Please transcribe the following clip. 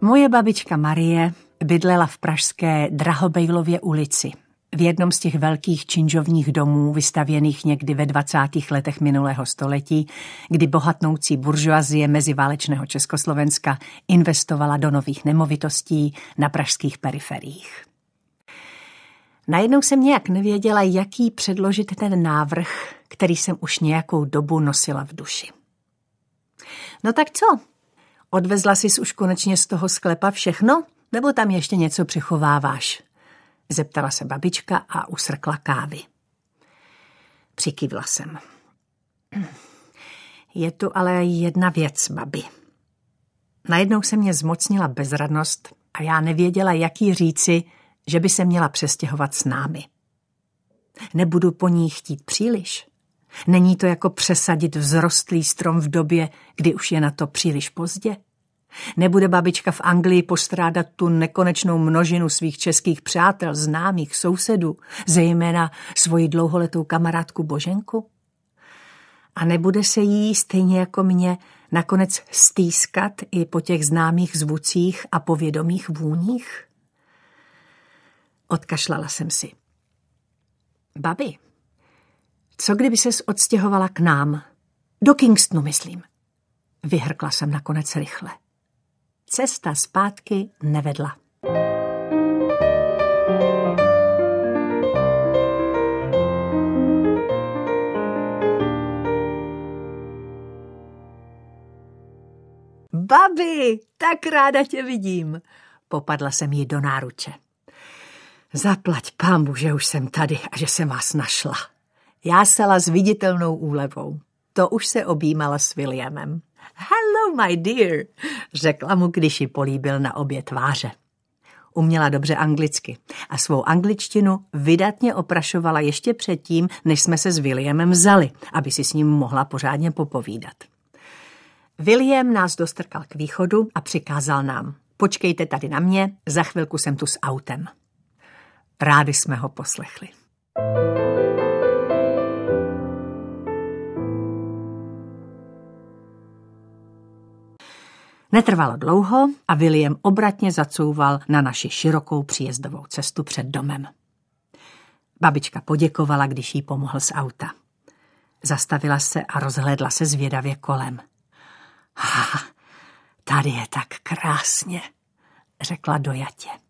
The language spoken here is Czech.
Moje babička Marie bydlela v pražské Drahobejlově ulici, v jednom z těch velkých činžovních domů, vystavěných někdy ve 20. letech minulého století, kdy bohatnoucí buržoazie meziválečného Československa investovala do nových nemovitostí na pražských periferiích. Najednou jsem nějak nevěděla, jaký předložit ten návrh, který jsem už nějakou dobu nosila v duši. No tak co, Odvezla jsi už konečně z toho sklepa všechno, nebo tam ještě něco přechováváš? Zeptala se babička a usrkla kávy. Přikývla jsem. Je tu ale jedna věc, babi. Najednou se mě zmocnila bezradnost a já nevěděla, jak jí říci, že by se měla přestěhovat s námi. Nebudu po ní chtít příliš, Není to jako přesadit vzrostlý strom v době, kdy už je na to příliš pozdě? Nebude babička v Anglii postrádat tu nekonečnou množinu svých českých přátel, známých, sousedů, zejména svoji dlouholetou kamarádku Boženku? A nebude se jí, stejně jako mě, nakonec stýskat i po těch známých zvucích a povědomých vůních? Odkašlala jsem si. Babi, co kdyby ses odstěhovala k nám? Do Kingstonu, myslím. Vyhrkla jsem nakonec rychle. Cesta zpátky nevedla. Babi, tak ráda tě vidím. Popadla jsem jí do náruče. Zaplať pámu, že už jsem tady a že jsem vás našla jásala s viditelnou úlevou. To už se objímala s Williamem. Hello, my dear, řekla mu, když ji políbil na obě tváře. Uměla dobře anglicky a svou angličtinu vydatně oprašovala ještě předtím, než jsme se s Williamem vzali, aby si s ním mohla pořádně popovídat. William nás dostrkal k východu a přikázal nám. Počkejte tady na mě, za chvilku jsem tu s autem. Rádi jsme ho poslechli. thank you Netrvalo dlouho a William obratně zacouval na naši širokou příjezdovou cestu před domem. Babička poděkovala, když jí pomohl z auta. Zastavila se a rozhlédla se zvědavě kolem. Ha, tady je tak krásně, řekla dojatě.